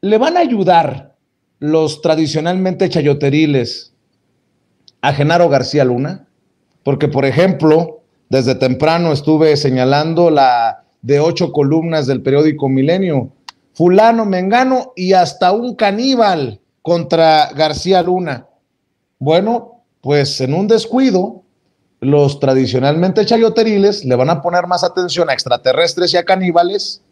¿Le van a ayudar los tradicionalmente chayoteriles a Genaro García Luna? Porque, por ejemplo, desde temprano estuve señalando la de ocho columnas del periódico Milenio, fulano, mengano y hasta un caníbal contra García Luna. Bueno, pues en un descuido, los tradicionalmente chayoteriles le van a poner más atención a extraterrestres y a caníbales,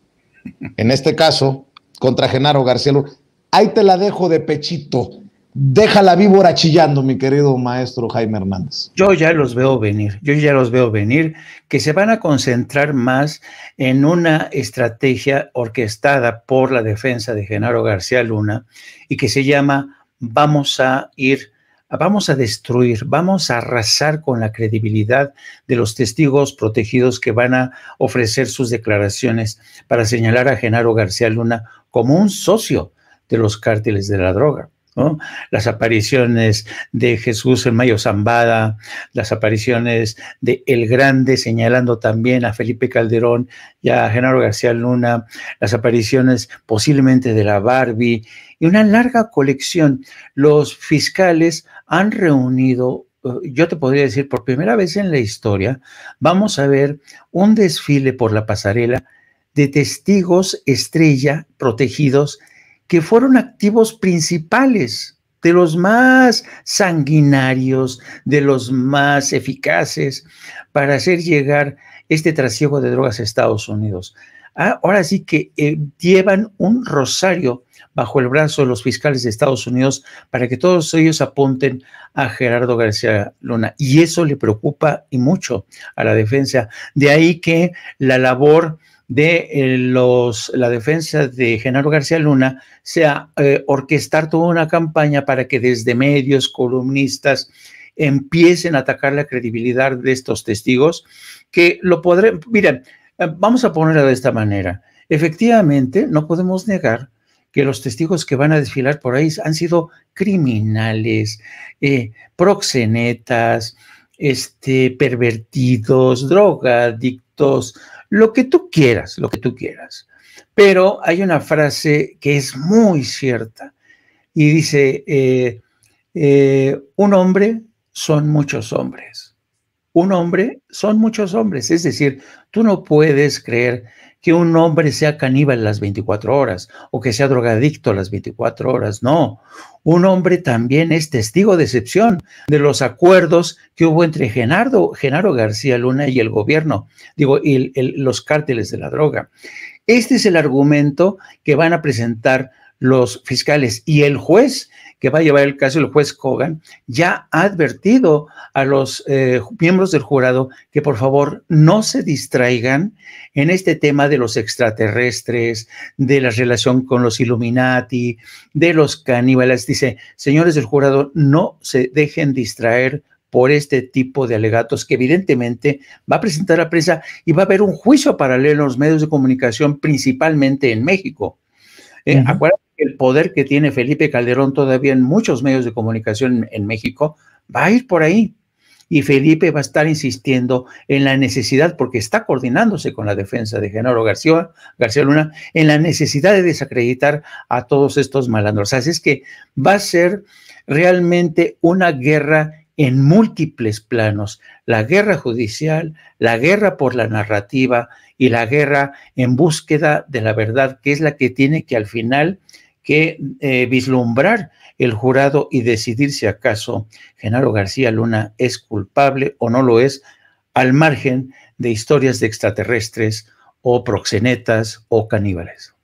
en este caso, contra Genaro García Luna. Ahí te la dejo de pechito. Deja la víbora chillando, mi querido maestro Jaime Hernández. Yo ya los veo venir, yo ya los veo venir, que se van a concentrar más en una estrategia orquestada por la defensa de Genaro García Luna y que se llama Vamos a ir vamos a destruir, vamos a arrasar con la credibilidad de los testigos protegidos que van a ofrecer sus declaraciones para señalar a Genaro García Luna como un socio de los cárteles de la droga. Las apariciones de Jesús en Mayo Zambada, las apariciones de El Grande, señalando también a Felipe Calderón y a Genaro García Luna, las apariciones posiblemente de la Barbie y una larga colección. Los fiscales han reunido eh, yo te podría decir, por primera vez en la historia, vamos a ver un desfile por la pasarela de testigos estrella protegidos que fueron activos principales, de los más sanguinarios, de los más eficaces, para hacer llegar este trasiego de drogas a Estados Unidos. Ah, ahora sí que eh, llevan un rosario bajo el brazo de los fiscales de Estados Unidos para que todos ellos apunten a Gerardo García Luna. Y eso le preocupa y mucho a la defensa. De ahí que la labor de eh, los, la defensa de Genaro García Luna sea eh, orquestar toda una campaña para que desde medios, columnistas, empiecen a atacar la credibilidad de estos testigos, que lo podré, miren, eh, vamos a ponerlo de esta manera. Efectivamente, no podemos negar que los testigos que van a desfilar por ahí han sido criminales, proxenetas, este, pervertidos, drogadictos, lo que tú quieras, lo que tú quieras. Pero hay una frase que es muy cierta y dice, eh, eh, un hombre son muchos hombres un hombre son muchos hombres. Es decir, tú no puedes creer que un hombre sea caníbal las 24 horas o que sea drogadicto las 24 horas. No, un hombre también es testigo de excepción de los acuerdos que hubo entre Genardo, Genaro García Luna y el gobierno, digo, y los cárteles de la droga. Este es el argumento que van a presentar los fiscales y el juez que va a llevar el caso, el juez Kogan, ya ha advertido a los eh, miembros del jurado que por favor no se distraigan en este tema de los extraterrestres, de la relación con los Illuminati, de los caníbales. Dice, señores del jurado, no se dejen distraer por este tipo de alegatos que evidentemente va a presentar la prensa y va a haber un juicio paralelo en los medios de comunicación, principalmente en México. Eh, el poder que tiene Felipe Calderón todavía en muchos medios de comunicación en, México va a ir por ahí. Y Felipe va a estar insistiendo en la necesidad, porque está coordinándose con la defensa de Genaro García, García Luna, en la necesidad de desacreditar a todos estos malandros. Así es que va a ser realmente una guerra en múltiples planos, la guerra judicial, la guerra por la narrativa y la guerra en búsqueda de la verdad, que es la que tiene que al final que eh, vislumbrar el jurado y decidir si acaso Genaro García Luna es culpable o no lo es, al margen de historias de extraterrestres o proxenetas o caníbales.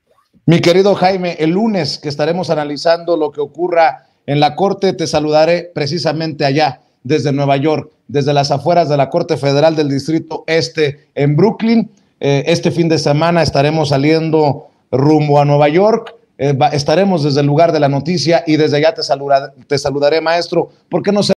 Mi querido Jaime, el lunes que estaremos analizando lo que ocurra en la Corte, te saludaré precisamente allá, desde Nueva York, desde las afueras de la Corte Federal del Distrito Este en Brooklyn. Eh, este fin de semana estaremos saliendo rumbo a Nueva York eh, estaremos desde el lugar de la noticia y desde allá te, saluda, te saludaré, maestro, porque no se